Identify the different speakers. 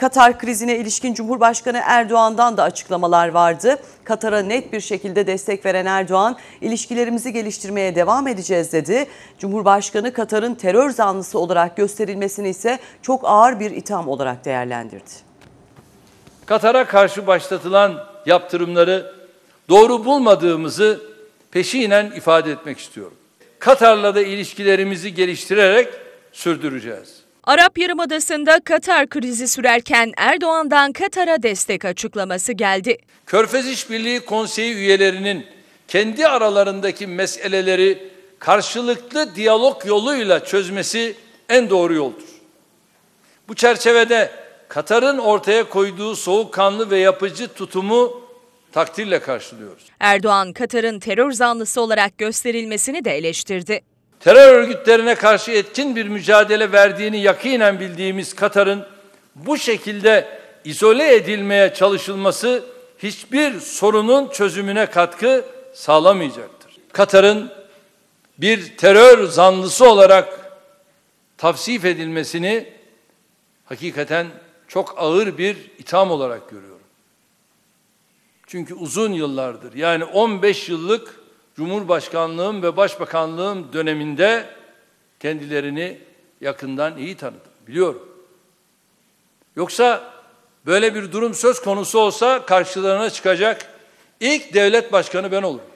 Speaker 1: Katar krizine ilişkin Cumhurbaşkanı Erdoğan'dan da açıklamalar vardı. Katar'a net bir şekilde destek veren Erdoğan, ilişkilerimizi geliştirmeye devam edeceğiz dedi. Cumhurbaşkanı Katar'ın terör zanlısı olarak gösterilmesini ise çok ağır bir itham olarak değerlendirdi.
Speaker 2: Katar'a karşı başlatılan yaptırımları doğru bulmadığımızı peşinen ifade etmek istiyorum. Katar'la da ilişkilerimizi geliştirerek sürdüreceğiz.
Speaker 3: Arap Yarımadası'nda Katar krizi sürerken Erdoğan'dan Katar'a destek açıklaması geldi.
Speaker 2: Körfez İşbirliği Konseyi üyelerinin kendi aralarındaki meseleleri karşılıklı diyalog yoluyla çözmesi en doğru yoldur. Bu çerçevede Katar'ın ortaya koyduğu soğukkanlı ve yapıcı tutumu takdirle karşılıyoruz.
Speaker 3: Erdoğan Katar'ın terör zanlısı olarak gösterilmesini de eleştirdi
Speaker 2: terör örgütlerine karşı etkin bir mücadele verdiğini yakinen bildiğimiz Katar'ın bu şekilde izole edilmeye çalışılması hiçbir sorunun çözümüne katkı sağlamayacaktır. Katar'ın bir terör zanlısı olarak tavsif edilmesini hakikaten çok ağır bir itham olarak görüyorum. Çünkü uzun yıllardır yani 15 yıllık Cumhurbaşkanlığım ve Başbakanlığım döneminde kendilerini yakından iyi tanıdım, biliyorum. Yoksa böyle bir durum söz konusu olsa karşılarına çıkacak ilk devlet başkanı ben olurum.